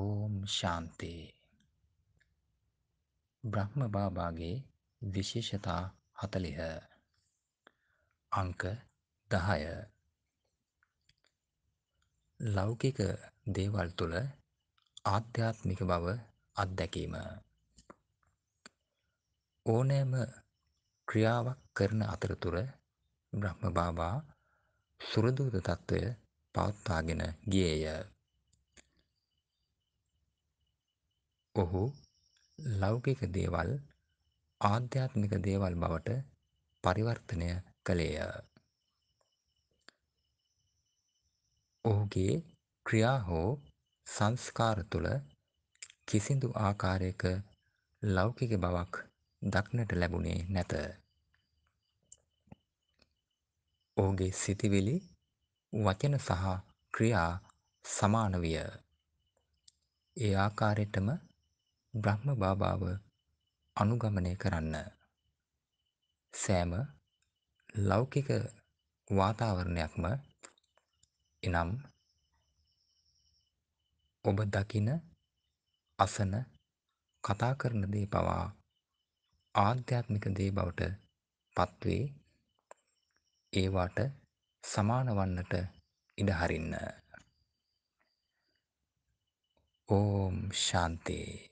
ඕම් ශාන්තේ බ්‍රහ්ම බාබාගේ විශේෂතා හතලිහ අංක දහය ලෞකික දේවල් තුළ ආධ්‍යාත්මික බව අත්දැකීම ඕනෑම ක්‍රියාවක් කරන අතරතුර බ්‍රහ්ම බාබා සුරදූත තත්ත්වය පවත්වාගෙන ගියේය ඔහු ලෞකික දේවල් ආධ්‍යාත්මික දේවල් බවට පරිවර්තනය කළේය. ඔහුගේ ක්‍රියා හෝ සංස්කාර තුළ කිසිදු ආකාරයක ලෞකික බවක් දක්නට ලැබුණේ නැත. ඔහුගේ සිතිවිලි වචන සහ ක්‍රියා සමාන විය. ඒ ආකාරයටම බ්‍රහ්ම බාබාව අනුගමනය කරන්න. සෑම ලෞකික වාතාවරණයක්ම එනම් ඔබ දකින අසන කතා කරන දේ පවා ආධ්‍යාත්මික දේ බවට පත්වේ ඒවාට සමාන වන්නට ඉඩ හරින්න. ඕම් ශාන්තේ